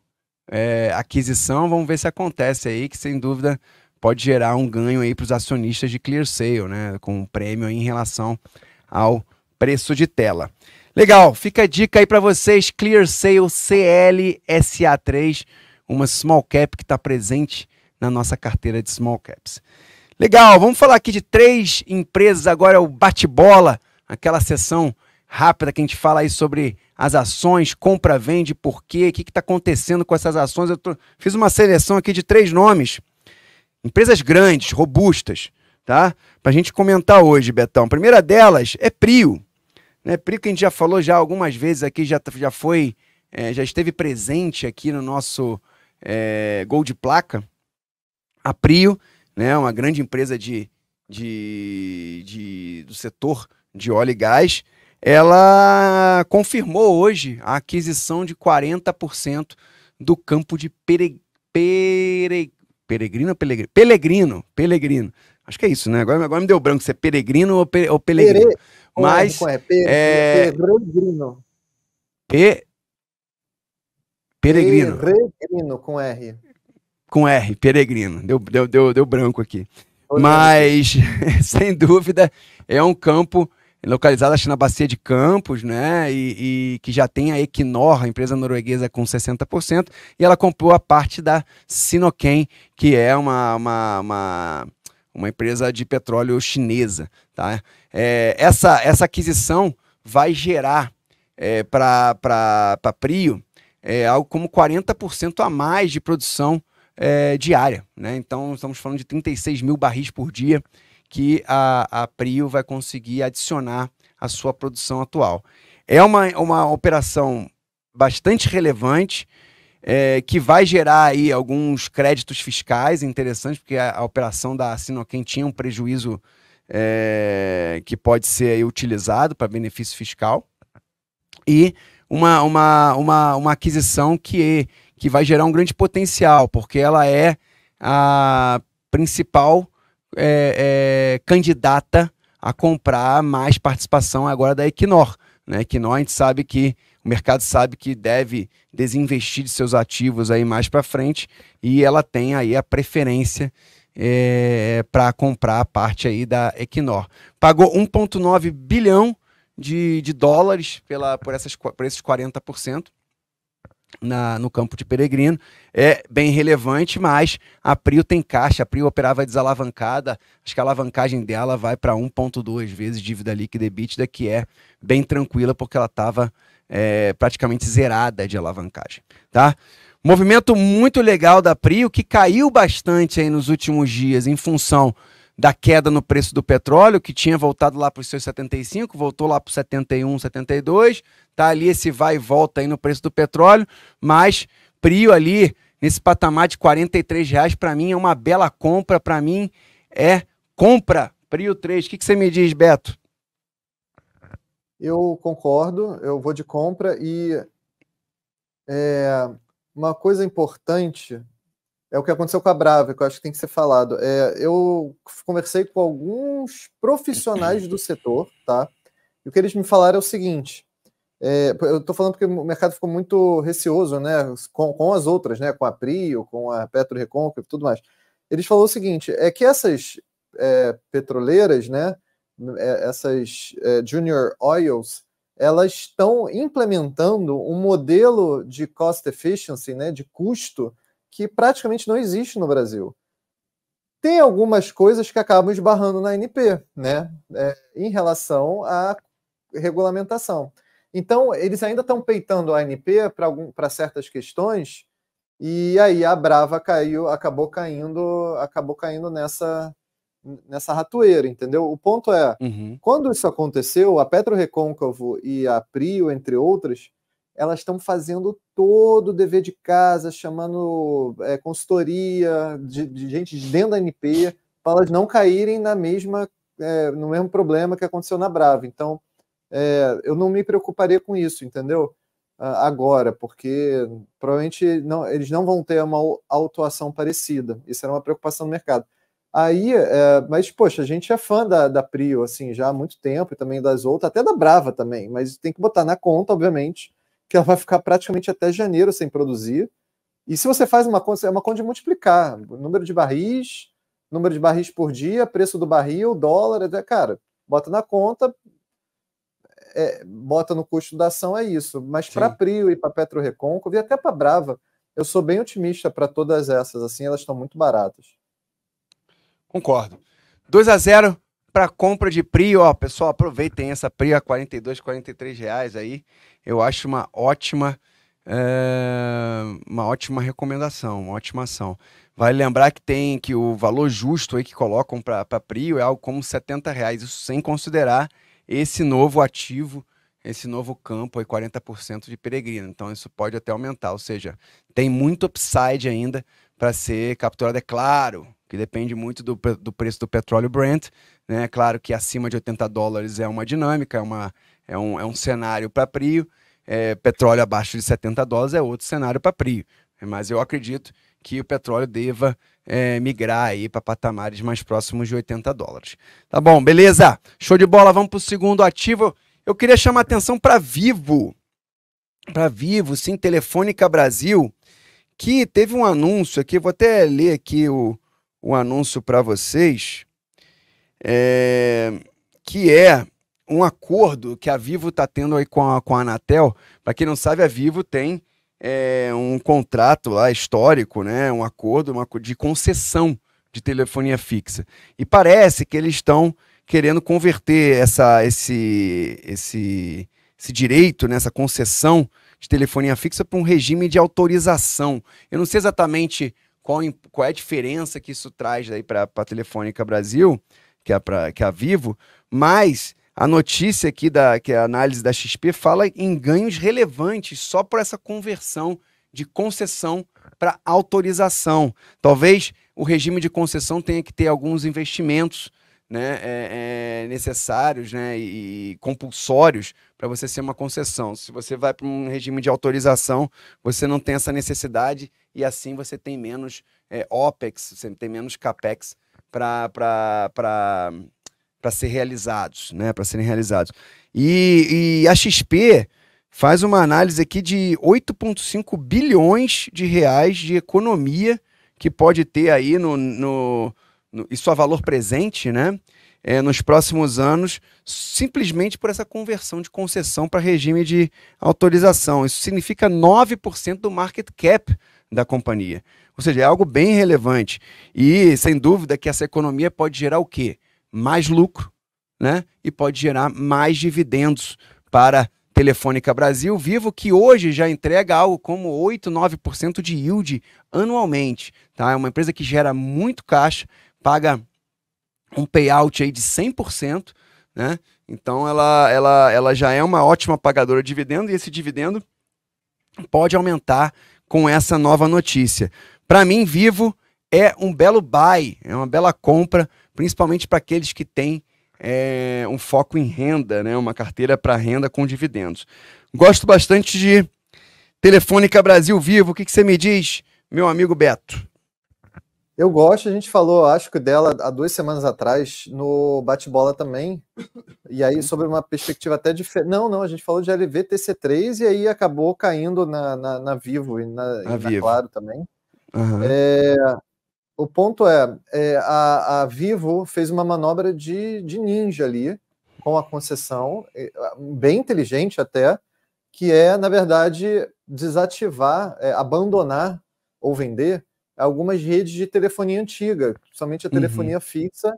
é, aquisição. Vamos ver se acontece aí, que sem dúvida pode gerar um ganho aí para os acionistas de ClearSale, né? Com um prêmio em relação ao preço de tela. Legal, fica a dica aí para vocês, ClearSale CLSA3, uma small cap que está presente na nossa carteira de small caps. Legal, vamos falar aqui de três empresas agora, é o bate-bola, aquela sessão rápida que a gente fala aí sobre as ações, compra, vende, por quê, o que está acontecendo com essas ações. Eu tô... fiz uma seleção aqui de três nomes. Empresas grandes, robustas, tá? Para a gente comentar hoje, Betão. A primeira delas é Prio. Né? Prio que a gente já falou já algumas vezes aqui, já, já foi, é, já esteve presente aqui no nosso é, Gol de Placa. A Prio, né? uma grande empresa de, de, de do setor de óleo e gás, ela confirmou hoje a aquisição de 40% do campo de Pere... Pere... Peregrino, Peregrino, Pelegrino, Pelegrino. Acho que é isso, né? Agora, agora me deu branco se é Peregrino ou, pe, ou Pelegrino. Pere... É, Mas é, é... Peregrino. Pe... Peregrino. Peregrino com R. Com R, Peregrino. Deu, deu, deu, deu branco aqui. Mas, sem dúvida, é um campo localizadas na Bacia de Campos, né? E, e, que já tem a Equinor, a empresa norueguesa, com 60%, e ela comprou a parte da Sinochem, que é uma, uma, uma, uma empresa de petróleo chinesa. Tá? É, essa, essa aquisição vai gerar é, para Prio é, algo como 40% a mais de produção é, diária. Né? Então, estamos falando de 36 mil barris por dia que a, a Prio vai conseguir adicionar à sua produção atual. É uma, uma operação bastante relevante, é, que vai gerar aí alguns créditos fiscais interessantes, porque a, a operação da Sinoquem tinha um prejuízo é, que pode ser aí, utilizado para benefício fiscal. E uma, uma, uma, uma aquisição que, que vai gerar um grande potencial, porque ela é a principal é, é, candidata a comprar mais participação agora da Equinor. Né? Equinor, a gente sabe que o mercado sabe que deve desinvestir de seus ativos aí mais para frente e ela tem aí a preferência é, para comprar a parte aí da Equinor. Pagou 1,9 bilhão de, de dólares pela, por, essas, por esses 40% na, no campo de Peregrino é bem relevante, mas a Prio tem caixa, a Prio operava desalavancada, acho que a alavancagem dela vai para 1,2 vezes dívida líquida e bítida, que é bem tranquila, porque ela estava é, praticamente zerada de alavancagem. Tá? Movimento muito legal da Prio, que caiu bastante aí nos últimos dias em função da queda no preço do petróleo, que tinha voltado lá para os seus 75, voltou lá para os 71, 72, tá ali esse vai e volta aí no preço do petróleo, mas prio ali nesse patamar de 43 reais para mim é uma bela compra, para mim é compra prio 3. O que, que você me diz, Beto? Eu concordo, eu vou de compra e é, uma coisa importante é o que aconteceu com a Brava, que eu acho que tem que ser falado. É, eu conversei com alguns profissionais do setor, tá? E o que eles me falaram é o seguinte: é, eu estou falando porque o mercado ficou muito receoso, né? Com, com as outras, né? Com a Prio, com a Petro Recôncavo e tudo mais. Eles falaram o seguinte: é que essas é, petroleiras, né? É, essas é, Junior Oils, elas estão implementando um modelo de cost efficiency, né? De custo que praticamente não existe no Brasil. Tem algumas coisas que acabam esbarrando na NP, né, é, em relação à regulamentação. Então, eles ainda estão peitando a ANP para certas questões, e aí a Brava caiu, acabou caindo, acabou caindo nessa nessa ratoeira, entendeu? O ponto é, uhum. quando isso aconteceu, a Petro Recôncavo e a Prio, entre outras, elas estão fazendo todo o dever de casa, chamando é, consultoria de, de, gente dentro da NP, para elas não caírem na mesma é, no mesmo problema que aconteceu na Brava. Então, é, eu não me preocuparia com isso, entendeu? Agora, porque provavelmente não, eles não vão ter uma autuação parecida. Isso era uma preocupação do mercado. Aí, é, mas, poxa, a gente é fã da, da Prio, assim, já há muito tempo, e também das outras, até da Brava também, mas tem que botar na conta, obviamente, que ela vai ficar praticamente até janeiro sem produzir. E se você faz uma conta, é uma conta de multiplicar número de barris, número de barris por dia, preço do barril, dólar, até, cara, bota na conta, é, bota no custo da ação, é isso. Mas para a Prio e para Petro Recôncavo e até para Brava, eu sou bem otimista para todas essas, assim, elas estão muito baratas. Concordo. 2 a 0 para compra de Prio, ó, pessoal, aproveitem essa Prio a 42, 43 reais aí eu acho uma ótima, é, uma ótima recomendação, uma ótima ação. Vale lembrar que tem que o valor justo aí que colocam para PRIO é algo como 70 reais, isso sem considerar esse novo ativo, esse novo campo aí, 40% de peregrino. Então isso pode até aumentar, ou seja, tem muito upside ainda para ser capturado, é claro, que depende muito do, do preço do petróleo Brent, né? É claro que acima de 80 dólares é uma dinâmica, é, uma, é, um, é um cenário para prio, é, petróleo abaixo de 70 dólares é outro cenário para PRIO. Mas eu acredito que o petróleo deva é, migrar aí para patamares mais próximos de 80 dólares. Tá bom, beleza? Show de bola, vamos para o segundo ativo. Eu queria chamar atenção para Vivo. Para Vivo, sim, Telefônica Brasil, que teve um anúncio aqui, vou até ler aqui o, o anúncio para vocês, é, que é um acordo que a Vivo está tendo aí com a, com a Anatel. Para quem não sabe, a Vivo tem é, um contrato lá histórico, né? um acordo uma, de concessão de telefonia fixa. E parece que eles estão querendo converter essa, esse, esse, esse direito, né? essa concessão de telefonia fixa para um regime de autorização. Eu não sei exatamente qual, qual é a diferença que isso traz para a Telefônica Brasil, que é, pra, que é a Vivo, mas a notícia aqui, da, que é a análise da XP, fala em ganhos relevantes só por essa conversão de concessão para autorização. Talvez o regime de concessão tenha que ter alguns investimentos né, é, é, necessários né, e compulsórios para você ser uma concessão. Se você vai para um regime de autorização, você não tem essa necessidade e assim você tem menos é, OPEX, você tem menos CAPEX para para ser realizados, né? Para serem realizados. E, e a XP faz uma análise aqui de 8,5 bilhões de reais de economia que pode ter aí no, no, no isso a valor presente, né? É, nos próximos anos, simplesmente por essa conversão de concessão para regime de autorização. Isso significa 9% do market cap da companhia. Ou seja, é algo bem relevante. E, sem dúvida, que essa economia pode gerar o quê? mais lucro né? e pode gerar mais dividendos para Telefônica Brasil Vivo, que hoje já entrega algo como 8, 9% de yield anualmente. Tá? É uma empresa que gera muito caixa, paga um payout aí de 100%, né? Então ela, ela, ela já é uma ótima pagadora de dividendo e esse dividendo pode aumentar com essa nova notícia. Para mim, Vivo é um belo buy, é uma bela compra principalmente para aqueles que têm é, um foco em renda, né? uma carteira para renda com dividendos. Gosto bastante de Telefônica Brasil Vivo. O que, que você me diz, meu amigo Beto? Eu gosto, a gente falou, acho que dela há duas semanas atrás, no bate-bola também. E aí, sobre uma perspectiva até diferente. Não, não, a gente falou de LVTC3 e aí acabou caindo na, na, na Vivo e na, e na Claro também. Uhum o ponto é, é a, a, Vivo fez uma manobra de, de, ninja ali com a concessão, bem inteligente até, que é, na verdade, desativar, é, abandonar ou vender algumas redes de telefonia antiga, principalmente a uhum. telefonia uhum. fixa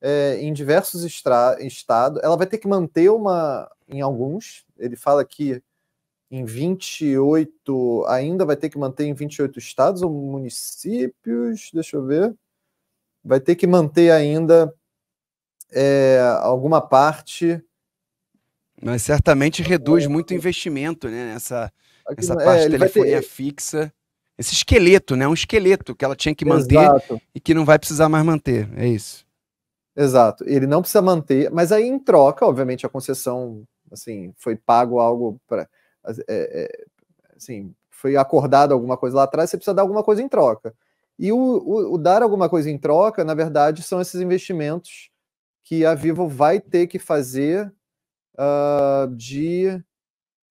é, em diversos estados. Ela vai ter que manter uma em alguns, ele fala que em 28, ainda vai ter que manter em 28 estados ou municípios? Deixa eu ver. Vai ter que manter ainda é, alguma parte. Mas certamente reduz é. muito o investimento né, nessa, aqui, essa parte é, de telefonia ter... fixa. Esse esqueleto, né? Um esqueleto que ela tinha que manter Exato. e que não vai precisar mais manter. É isso. Exato. Ele não precisa manter, mas aí em troca, obviamente, a concessão assim foi pago algo para é, é, assim, foi acordado alguma coisa lá atrás, você precisa dar alguma coisa em troca. E o, o, o, dar alguma coisa em troca, na verdade, são esses investimentos que a Vivo vai ter que fazer uh, de.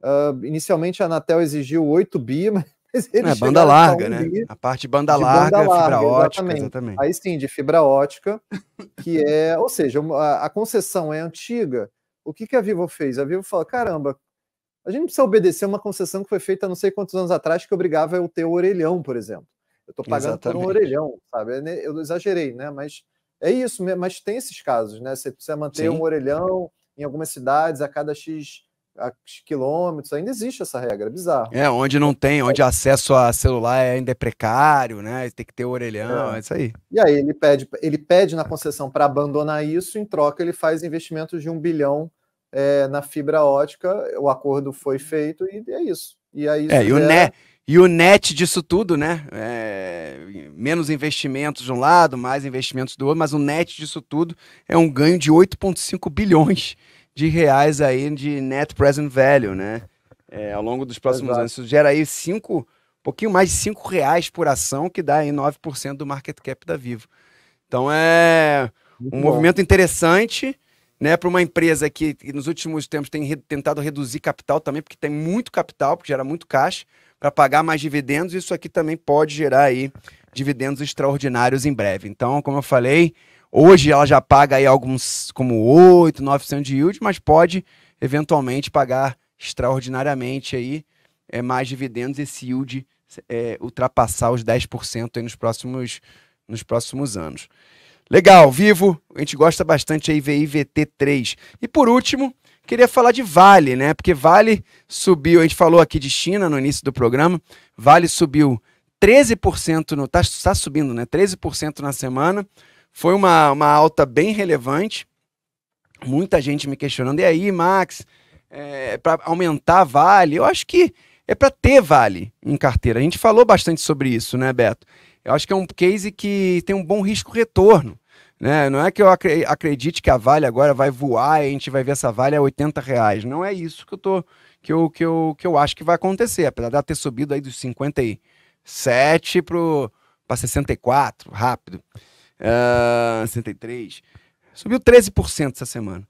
Uh, inicialmente a Anatel exigiu 8 bi, mas eles. É, banda larga, a né? Bi, a parte banda larga, banda larga, fibra ótica, exatamente. exatamente. Aí sim, de fibra ótica, que é. ou seja, a, a concessão é antiga. O que, que a Vivo fez? A Vivo falou: caramba, a gente precisa obedecer uma concessão que foi feita não sei quantos anos atrás que obrigava eu ter o orelhão, por exemplo. Eu estou pagando Exatamente. por um orelhão, sabe? É, né, eu exagerei, né? Mas é isso, mas tem esses casos, né? Você precisa manter Sim. um orelhão em algumas cidades a cada X quilômetros, ainda existe essa regra, é bizarro. É, onde não tem, onde acesso a celular é ainda é precário, né? Tem que ter o orelhão, é, é isso aí. E aí ele pede, ele pede na concessão para abandonar isso, em troca ele faz investimentos de um bilhão é, na fibra ótica, o acordo foi feito e é isso. E aí é, e o, net, e o net disso tudo, né? É, menos investimentos de um lado, mais investimentos do outro, mas o net disso tudo é um ganho de 8,5 bilhões de reais aí de net present value, né? É, ao longo dos próximos Exato. anos. Isso gera aí cinco, um pouquinho mais de 5 reais por ação, que dá aí 9% do market cap da Vivo. Então é Muito um bom. movimento interessante né, para uma empresa que, que, nos últimos tempos tem re, tentado reduzir capital também, porque tem muito capital, porque gera muito caixa, para pagar mais dividendos, isso aqui também pode gerar aí dividendos extraordinários em breve. Então, como eu falei, hoje ela já paga aí alguns como 8, 9% de yield, mas pode eventualmente pagar extraordinariamente aí é, mais dividendos esse yield é, ultrapassar os 10% aí nos próximos nos próximos anos. Legal, vivo, a gente gosta bastante aí ivt 3 E por último, queria falar de Vale, né? Porque Vale subiu, a gente falou aqui de China no início do programa, Vale subiu 13%, no, tá, tá subindo, né? 13% na semana. Foi uma, uma alta bem relevante. Muita gente me questionando, e aí, Max, é, para aumentar Vale? Eu acho que é para ter Vale em carteira. A gente falou bastante sobre isso, né, Beto? Eu acho que é um case que tem um bom risco-retorno. Né? Não é que eu acredite que a Vale agora vai voar e a gente vai ver essa Vale a 80 reais. Não é isso que eu, tô, que eu, que eu, que eu acho que vai acontecer, apesar ela ter subido aí dos 57 para 64, rápido. Uh, é, 63. Subiu 13% essa semana.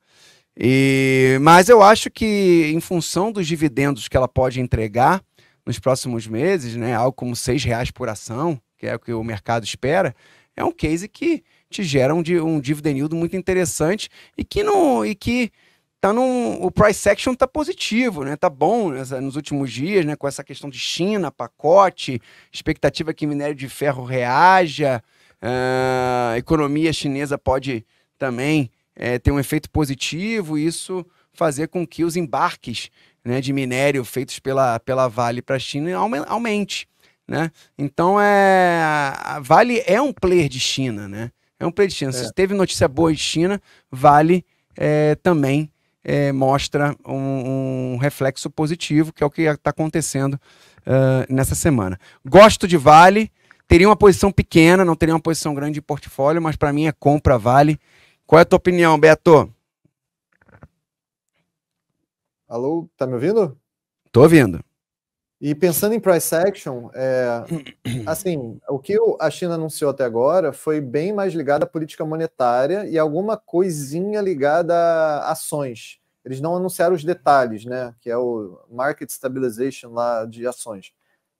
E, mas eu acho que, em função dos dividendos que ela pode entregar nos próximos meses, né, algo como R$ reais por ação, que é o que o mercado espera, é um case que te gera um, um dividend yield muito interessante e que não e que tá num, o price action tá positivo, né? Tá bom nos últimos dias, né? Com essa questão de China, pacote, expectativa que minério de ferro reaja, a ah, economia chinesa pode também é, ter um efeito positivo, e isso fazer com que os embarques né, de minério feitos pela, pela Vale para a China aumente né? Então é Vale é um player de China, né? É um player de China. É. Se teve notícia boa de China, Vale é, também é, mostra um, um, reflexo positivo, que é o que está acontecendo uh, nessa semana. Gosto de Vale, teria uma posição pequena, não teria uma posição grande de portfólio, mas para mim é compra Vale. Qual é a tua opinião, Beto? Alô, tá me ouvindo? Tô ouvindo. E pensando em price action, é, assim, o que a China anunciou até agora foi bem mais ligado à política monetária e alguma coisinha ligada a ações. Eles não anunciaram os detalhes, né? Que é o market stabilization lá de ações.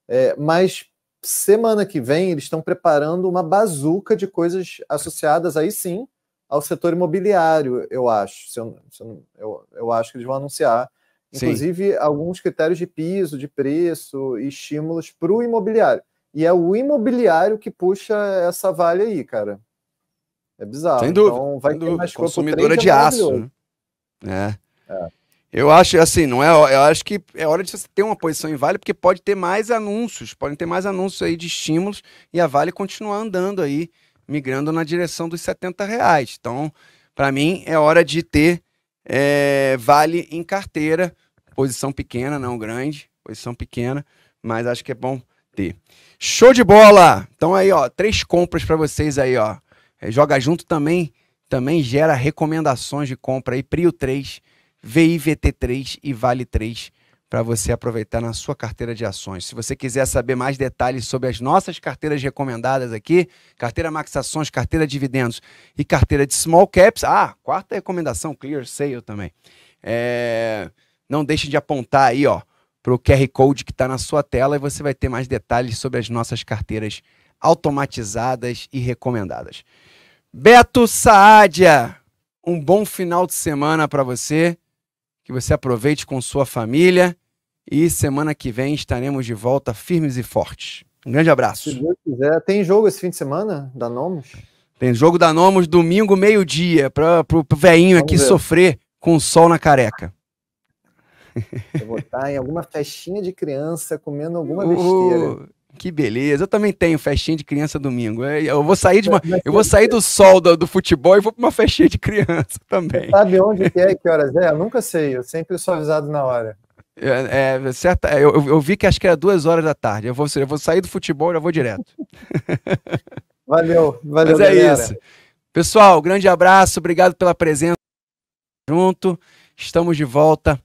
É, mas semana que vem eles estão preparando uma bazuca de coisas associadas aí sim ao setor imobiliário, eu acho. Se eu, se eu, eu, eu acho que eles vão anunciar Inclusive, Sim. alguns critérios de piso, de preço e estímulos para o imobiliário. E é o imobiliário que puxa essa vale aí, cara. É bizarro. Sem então, dúvida. Então, vai sem ter dúvida. mais consumidora é de aço. Né? É. é. Eu acho assim, não é. Eu acho que é hora de você ter uma posição em Vale, porque pode ter mais anúncios, podem ter mais anúncios aí de estímulos e a Vale continuar andando aí, migrando na direção dos 70 reais. Então, para mim, é hora de ter é, vale em carteira. Posição pequena, não grande, posição pequena, mas acho que é bom ter. Show de bola! Então aí, ó, três compras para vocês aí, ó. É, joga junto também, também gera recomendações de compra aí, Prio 3, VIVT3 e Vale 3 para você aproveitar na sua carteira de ações. Se você quiser saber mais detalhes sobre as nossas carteiras recomendadas aqui, carteira Max Ações, carteira Dividendos e carteira de Small Caps, ah, quarta recomendação, Clear Sale também. É... Não deixe de apontar aí, ó, para o QR Code que está na sua tela e você vai ter mais detalhes sobre as nossas carteiras automatizadas e recomendadas. Beto Saadia, um bom final de semana para você, que você aproveite com sua família e semana que vem estaremos de volta firmes e fortes. Um grande abraço. Se Deus quiser. Tem jogo esse fim de semana da Nomos? Tem jogo da Nomos domingo, meio-dia, para o veinho aqui ver. sofrer com o sol na careca. Eu vou estar em alguma festinha de criança comendo alguma besteira. que beleza. Eu também tenho festinha de criança domingo. É, eu vou sair, de uma, eu vou sair do sol do, do futebol e vou para uma festinha de criança também. Sabe onde que é que horas é? Eu nunca sei. Eu sempre sou avisado na hora. É, é, certa, é, eu, eu, vi que acho que era duas horas da tarde. Eu vou, eu vou sair do futebol e já vou direto. Valeu, valeu. Mas é galera. isso. Pessoal, grande abraço, obrigado pela presença junto. Estamos de volta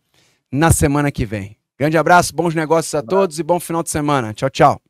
na semana que vem. Grande abraço, bons negócios a todos e bom final de semana. Tchau, tchau.